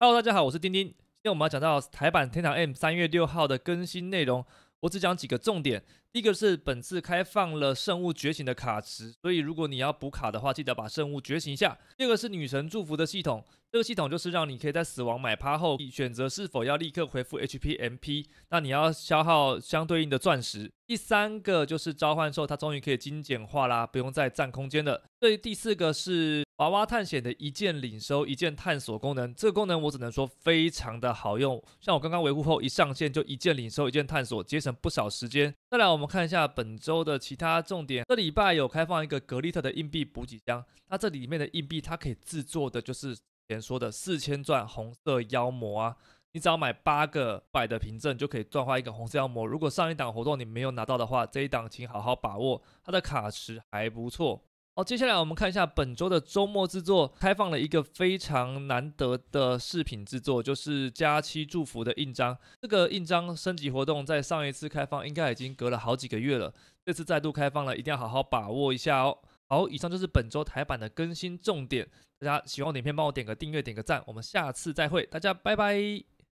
Hello，大家好，我是丁丁。今天我们要讲到台版天堂 M 三月六号的更新内容，我只讲几个重点。一个是本次开放了圣物觉醒的卡池，所以如果你要补卡的话，记得把圣物觉醒一下。第二个是女神祝福的系统，这个系统就是让你可以在死亡买趴后选择是否要立刻回复 HP、MP，那你要消耗相对应的钻石。第三个就是召唤兽，它终于可以精简化啦，不用再占空间了。对，第四个是娃娃探险的一键领收、一键探索功能，这个功能我只能说非常的好用，像我刚刚维护后一上线就一键领收、一键探索，节省不少时间。再来。我们看一下本周的其他重点。这礼拜有开放一个格利特的硬币补给箱，那这里面的硬币，它可以制作的，就是前说的四千转红色妖魔啊。你只要买八个百的凭证，就可以转化一个红色妖魔。如果上一档活动你没有拿到的话，这一档请好好把握，它的卡池还不错。好，接下来我们看一下本周的周末制作开放了一个非常难得的饰品制作，就是佳期祝福的印章。这个印章升级活动在上一次开放，应该已经隔了好几个月了。这次再度开放了，一定要好好把握一下哦。好，以上就是本周台版的更新重点。大家喜欢影片，帮我点个订阅，点个赞。我们下次再会，大家拜拜。